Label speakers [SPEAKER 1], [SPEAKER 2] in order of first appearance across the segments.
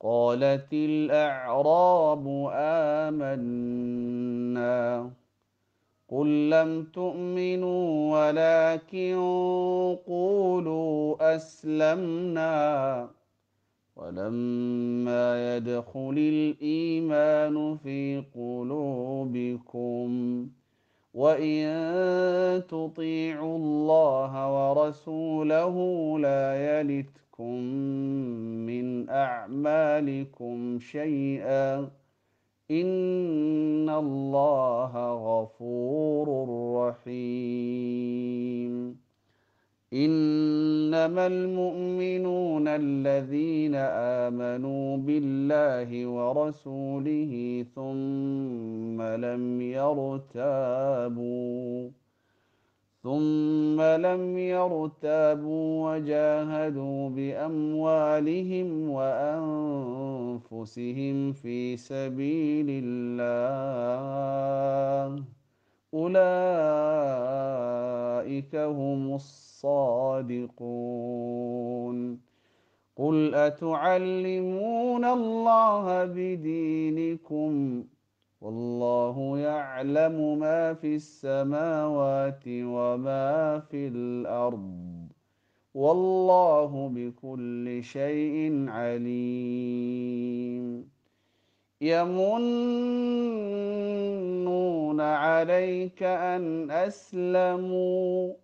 [SPEAKER 1] قالت الأعراب آمنا قل لم تؤمنوا ولكن قولوا أسلمنا ولما يدخل الإيمان في قلوبكم وإن تطيعوا الله ورسوله لا يلتكم من أعمالكم شيئا إن الله غفور رحيم إنما المؤمنون الذين آمنوا بالله ورسوله ثم لم يرتابوا ثم لم يرتابوا وجاهدوا بأموالهم وأنفسهم في سبيل الله أولئك أولئك هم الصادقون قل أتعلمون الله بدينكم والله يعلم ما في السماوات وما في الأرض والله بكل شيء عليم يمن عليك أن أسلموا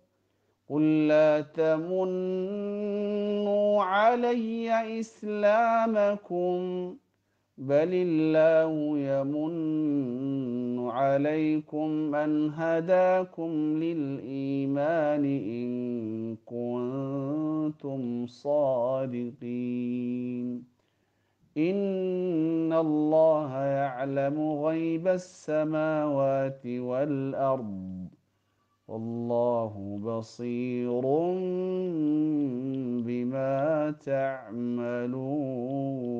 [SPEAKER 1] قل لا تمنوا علي إسلامكم بل الله يمن عليكم أن هداكم للإيمان إن كنتم صادقين إن الله يعلم غيب السماوات والأرض والله بصير بما تعملون